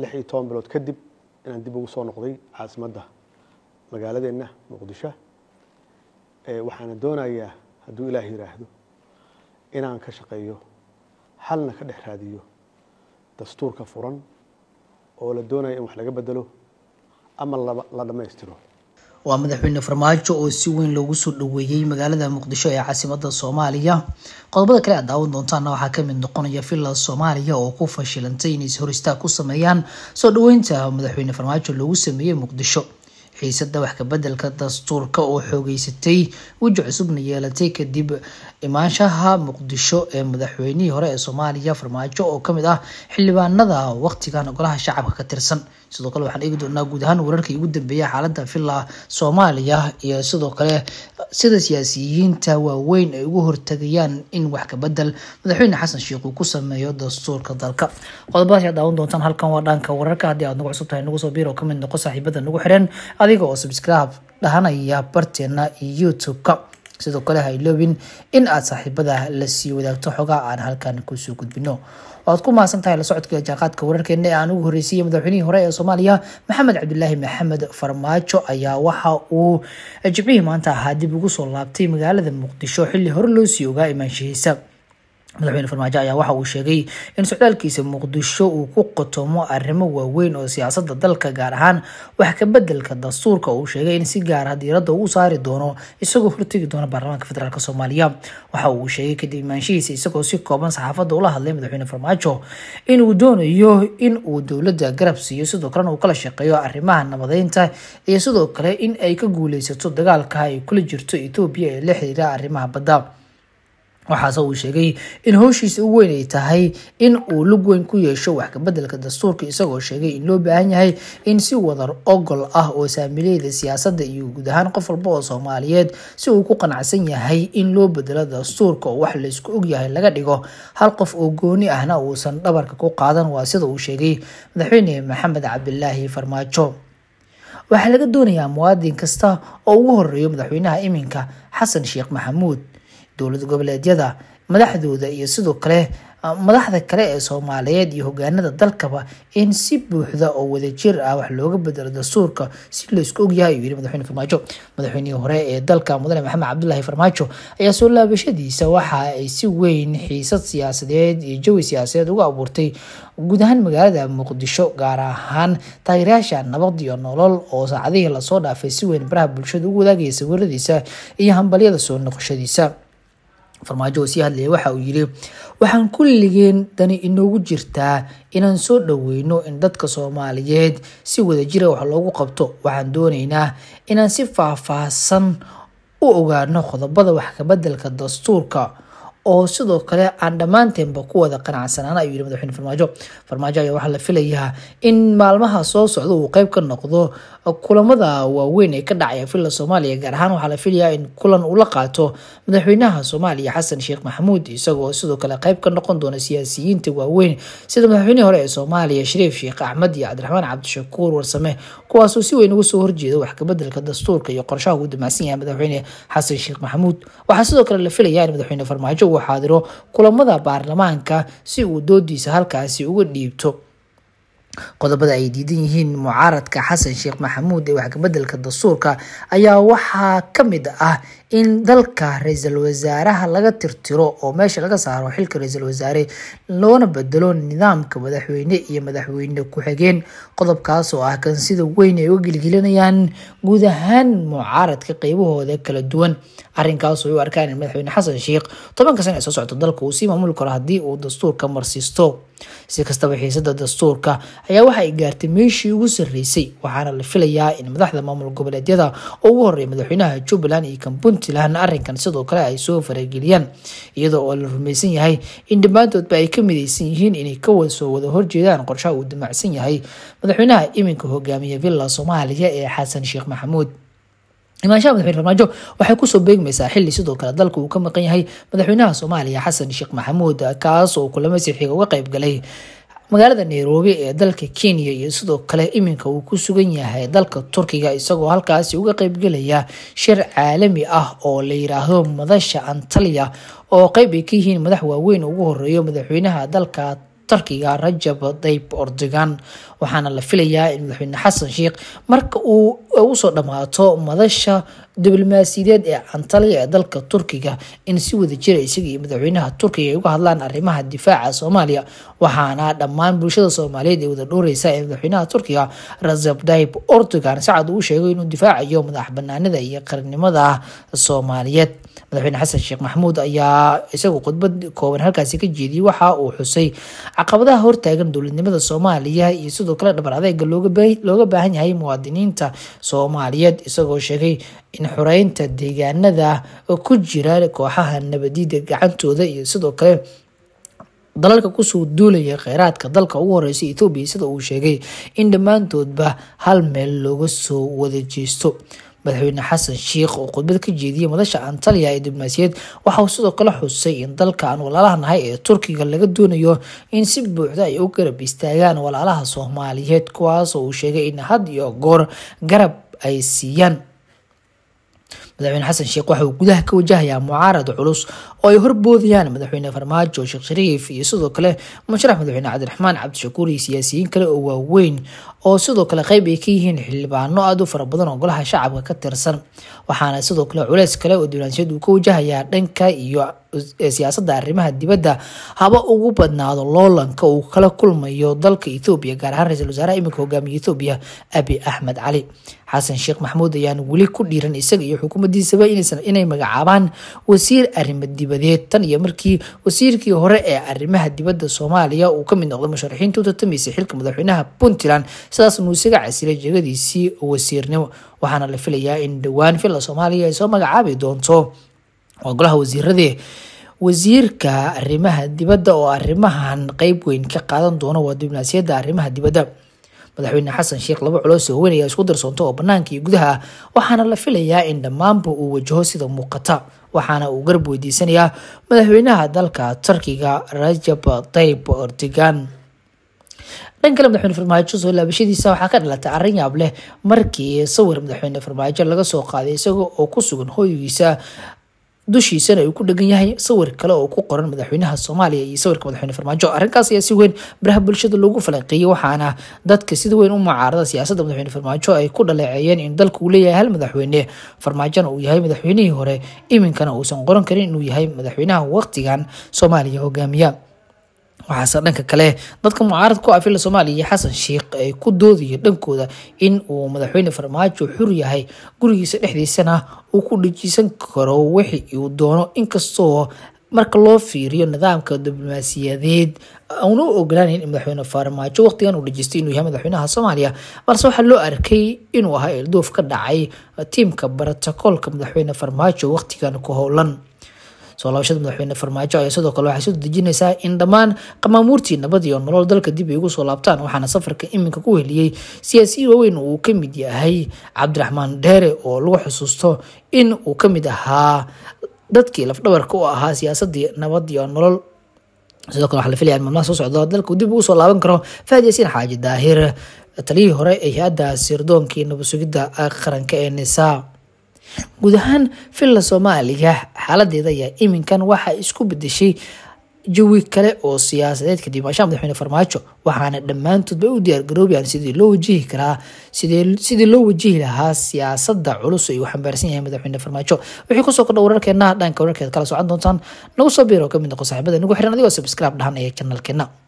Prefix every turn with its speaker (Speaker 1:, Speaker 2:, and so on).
Speaker 1: lix iyo toban bilood kadib inaan dib ugu soo noqday caasimadda magaaladeenna muqdisho waxaana doonayaa hadduu ilaah yidhaahdo inaan ka shaqeeyo xalna ka dhex raadiyo dastuurka furan oo la doonaya in wax laga bedelo ama la dhammaystiro waa madaxweyne farmaajo oo si weyn loogu soo dhaweeyey magaalada muqdisho ee caasimada soomaaliya qodobada kale aad daawan doontaana waxaa kamid noqonaya villa soomaaliya oo ku fashilantay inay hor istaag ku sameeyaan soo dhoweynta madaxweyne farmaajo loogu sameeyey muqdisho xiisada waxkabedelka dastuurka oo xoogeysatay weji cusubna yeelatay kadib imaanshaha muqdisho ee madaxweynihii hore ee soomaaliya farmaajo oo kamid ah xildhibaanada waqtigan golaha shacabka ka tirsan sidoo kale waxaan eegi doonaa guud ahaan wararkii ugu dambeeya xaalada villa soomaaliya iyo sidoo kale sida siyaasiyiinta waaweyn ay ugu hortagayaan in waxkabedel madaxweyne xasan sheikh uu ku sameeyo dastuurka dalka qodobadaas aad daawan doontaan halkan waa dhaanka wararka haddii aad nagu cusubtahay nagu soo biir oo kamid noqo saaxiibada nagu xiran adiga oo subscribe dhahanaya barteena youtube-ka sidoo kale ha iloobin in aad saaxiibada la sii wadaagto xogaa aan halkan kusoo gudbino waad ku mahadsan tahay la socodka jaaqaadka wararkeena ee aan ugu horreysiiyey madaxweynihii hore ee soomaaliya maxamed cabdilaahi maxamed farmaajo ayaa waxa uu jimcihii maanta ahaa dib ugu soo laabtay magaalada muqdisho xilli hore loo sii ogaa imaanshihiisa madaxweyne farmaajo ayaa waxa uu sheegay in socdaalkiisa muqdisho uu ku qotomo arrimo waaweyn oo siyaasadda dalka gaar ahaan wax ka bedelka dastuurka uu sheegay in si gaara ah diirada uu saari doono isagoo hortegi doona baarlamaanka federaalk soomaaliya waxa uu sheegay kadib imaanshihiisa isagoo si kooban saxaafadda ula hadlay madaxweyne farmaajo inuu doonayo in uu dowladda garab siiyo sidoo kalena uu kala shaqeeyo arrimaha nabadeynta iyo sidoo kale in ay ka guuleysato dagaalka ay kula jirto etoobiya ee la xiriira arrimaha badda waxaase uu sheegay in howshiisa ugu weyn ay tahay in uu lug weyn ku yeesho wax kabedelka dastuurka isagoo sheegay in loo baahan yahay in si wadar ogol ah oo saamilayda siyaasadda iyo guud ahaan qof walba oo soomaaliyeed si uu ku qanacsan yahay in loo bedelo dastuurka oo wax laysku ogyahay laga dhigo hal qof oo gooni ahna uusan dhabarka ku qaadan waa sida uu sheegay madaxweyne maxamed cabdilaahi farmaajo waxaa laga doonayaa muwaadin kasta oo ugu horreeyo madaxweynaha iminka xasan sheekh maxamuud dowlad goboleedyada madaxdooda iyo sidoo kale ah, madaxda kale ee soomaaliyeed iyo hogaanada dalkaba in si buuxda oo wadajir ah wax looga bedelo dastuurka si laysku ogyahay uu yiri madaxweyne farmaajo madaxweynihii hore ee dalka mudane maxamed cabdulaahi farmaajo ayaa soo laabashadiisa waxa ay si weyn xiisad siyaasadeed iyo jawi siyaasadeed uga abuurtay guud ahaan magaalada muqdisho gaar ahaan taageerayaasha nabad iyo nolol oo saacadihii lasoo dhaafay si weyn baraha bulshada ugu wadaagaya sawiradiisa iyo hambalyada soo noqoshadiisa farmaajo oo sii hadlaya waxa uu yidhi waxaan kulligeen dani inoogu jirtaa inaan soo dhoweyno in dadka soomaaliyeed si wada jira ah wax loogu qabto waxaan doonaynaa inaan si faahfaahsan u ogaano qodobada wax kabeddelka dastuurka oo sidoo kale aan dhammaanteenba ku wada qanacsanaana ayuu yihi madaxweyne farmaajo farmaajo ayaa waxaa la filayaa in maalmaha soo socda uu qeyb ka noqdo kulamada waaweyn ee ka dhacaya villa soomaaliya gaar ahaan waxaa la filayaa in kulan uu la qaato madaxweynaha soomaaliya xasan sheekh maxamuud isagoo sidoo kale qeyb ka noqon doona siyaasiyiinta waaweyn sida madaxweynihii hore ee soomaaliya shariif sheekh axmed iyo cabdiraxmaan cabdishakuur warsame kuwaasoo si weyn uga soo horjeeda wax kabedelka dastuurka iyo qorshaha uu damacsan yahay madaxweyne xasan sheekh maxamuud waxaa sidoo kale la filayaa in madaxweyne farmaajo uu xaadiro kulamada baarlamaanka si uu doodiisa halkaasi uga dhiibto qodobada ay diidan yihiin mucaaradka xasan sheekh maxamuud ee waxkabedelka dastuurka ayaa waxaa ka mid ah in dalka ra-iisul wasaaraha laga tirtiro oo meesha laga saaro xilka ra iisal wasaare loona bedelo nidaamka madaxweyne iyo madaxweyne ku-xigeen qodobkaas oo ah kan sida weyn ay uga gelgelinayaan guud ahaan mucaaradka qeybahooda kala duwan arrinkaas u arkaan in madaxweyne xasan sheikh tobanka sana ee soo socto dalka uu sii maamuli karo haddii uu dastuurka marsiisto si kastaba xiisada dastuurka ayaa waxa ay gaartay meeshii ugu sarreysay waxaana la filayaa in madaxda maamul goboleedyada oo ugu horreeya madaxweynaha jubbaland iyo kambunti puntland arrinkan sidoo kale ay soo farageliyaan iyadoo oo la rumaysan yahay in dhammaantoodba ay ka midaysan yihiin inay kasoo wada horjeedaan qorshaha uu damacsan yahay madaxweynaha iminka hogaamiya villa soomaaliya ee xasan sheekh maxamuud imaanshaha madaxweyne farmaajo waxay kusoo beegmaysaa xilli sidoo kale dalka uu ka maqan yahay madaxweynaha soomaaliya xasan sheekh maxamuud kaas oo kulamo sixiga uga qeyb galay magaalada nairobi ee dalka kenya iyo sidoo kale iminka uu ku sugan yahay dalka turkiga isagoo halkaasi uga qeybgelaya shir caalami ah oo la yiraahdo madasha antaliya oo qeyb ay ka yihiin madax waaweyn ugu horeeyo madaxweynaha dalka turkiga rajab dayb ordogan waxaana la filayaa in madaxweyne xasan sheekh marka uu usoo dhammaato madasha diblomaasiyadeed ee antaliya ee dalka turkiga in si wada jira ah isaga iyo madaxweynaha turkiga ay uga hadlaan arrimaha difaaca soomaaliya waxaana dhammaan bulshada soomaaliyeed ee wada dhowreysa ee madaxweynaha turkiga raseb tayib ortogan sacad uu sheegay inuu difaacayo madax banaanida iyo qarannimada soomaaliyeed madaxweyne xasan sheekh maxamuud ayaa isagu khudbad kooban halkaasi ka jeediyey waxa uu xusay caqabadaha hortaagan dowladnimada soomaaliya iyo sidoo kale dhabar adeega looga baahan yahay muwaadiniinta soomaaliyeed isagoo sheegay in xoreynta deegaanada oo ku jira kooxaha nabadiida gacantooda iyo sidoo kale dalalka kusoo duulaya kheyraadka dalka ugu horeysa ethoobiya sida uu sheegay in dhammaantoodba hal meel looga soo wada jeesto madaxweyne xasan sheikh oo khudbad ka jeediyay madasha antaliya ee diblomaasiyeed waxa uu sidoo kale xusay in dalka aan walaalaha nahay ee turkiga laga doonayo in si buuxda ay u garab istaagaan walaalaha soomaaliyeed kuwaas oo uu sheegay in had iyo goor garab ay siiyaan madaxweyne xasan sheekh waxauu gudaha ka wajahayaa mucaarad culus oo ay horboodayaan madaxweyne farmaajo sheekh shariif iyo sidoo kale musharax madaxweyne cabdiraxmaan cabdishakuur iyo siyaasiyiin kale oo waaweyn oo sidoo kale qeyb ay ka yihiin xildhibaano aad u fara badan oo golaha shacabka ka tirsan waxaana sidoo kale culeys kale oo diblaanshiyad uu ka wajahayaa dhanka iyo siyaasadda arrimaha dibadda haba ugu badnaado loolanka uu kala kulmayo dalka ethoobiya gaar ahaan ra-isul wasaaraha iminka hogaamiya ethoobiya abi axmed cali xasan sheekh maxamuud ayaan weli ku dhiiran isaga iyo xukuumaddiisaba inay magacaabaan wasiir arrimo dibad dibadeed tan iyo markii wasiirkii hore ee arrimaha dibadda soomaaliya uu kamid noqday musharaxiinta u tartamaysay xilka madaxweynaha puntland sidaasnu isaga casilay jegadiisii wasiirnimo waxaana la filayaa in dhowaan villa soomaaliya ay soo magacaabi doonto waa golaha wasiiradee wasiirka arrimaha dibadda oo arrimahan qeyb weyn ka qaadan doono waa dibnaasiyadda arrimaha dibadda madaxweyne xasan sheekh laba culoos oo weyn isku darsoonta oo banaanka iyo gudaha ah waxaana la filayaa in dhammaanba uu wajaho sida muuqata waxaana uu garab weydiisanayaa madaxweynaha dalka turkiga rajab tayb erdogan dhan kale madaxweyne farmaajo soo laabashadiisa waxaa ka dhalatay arrin yaab leh markii sawir madaxweyne farmaajo laga soo qaaday isaga oo ku sugan hooyigiisa dushiisana uu ku dhegan yahay sawir kale oo ku qoran madaxweynaha soomaaliya iyo sawirka madaxweyne farmaajo arrinkaas ayaa si weyn baraha bulshada loogu falanqeeyey waxaana dadka sida weyn u mucaarada siyaasadda madaxweyne farmaajo ay ku dhaleeceeyeen in dalka uu leeyahay hal madaxweyne farmaajona uu yahay madaxweynihii hore iminkana uusan qoran karin inuu yahay madaxweynaha waqtigan soomaaliya hogaamiya waxaase dhanka kale dadka mucaarad ku ah filla soomaaliya iyo xasan sheekh ay ku doodaya dhankooda in uu madaxweyne farmaajo xur yahay gurigiisa dhexdiisana uu ku dhejisan karo wixii uu doono inkastoo marka loo fiiriyo nidaamka diblomaasiyadeed una u ogolaanayn in madaxweyne farmaajo waqtigan uu dhejistay inuu yahay madaxweynaha soomaaliya balse waxaa loo arkay inuu ahaa eeldoof ka dhacay tiimka baratakoolka madaxweyne farmaajo waqtigan ku howlan soo laabashada madaxweyne farmaajo ayaa sidoo kale waxay soo dejinaysaa in dhammaan qamaamuurtii nabad iyo nolol dalka dib ay ugu soo laabtaan waxaana safarka iminka ku heliyey siyaasiyiin waaweyn uu ka mid yahay cabdiraxmaan dheere oo lagu xusuusto in uu ka mid ahaa dadkii lafdhabarka u ahaa siyaasadii nabad iyo nolol sidoo kale waxaa la filaya maalmaha soo socda dalka dib ugu soo laaban karo fahad yaasiin xaaji daahir taliyihii hore ee hay-adda sirdoonkii nabadsugidda qaranka ee nisaa guud ahaan villa soomaaliga xaaladeeda ayaa iminkan waxaa isku bedeshay jawi kale oo siyaasadeed kadib maashaa madaxweyne farmaajo waxaana dhammaantoodba u diyaargaroobayaan sidii loo wajihi karaa sidii loo wajihi lahaa siyaasada culus uu xambaarsan yahay madaxweyne farmaajo wixii kusoo kordha wararkeena dhanka wararkeed kala socon doontaan nagu soo biiro kamid noqo saaxiibada nagu xiran adigoo subscribe dhahan ee janalkeena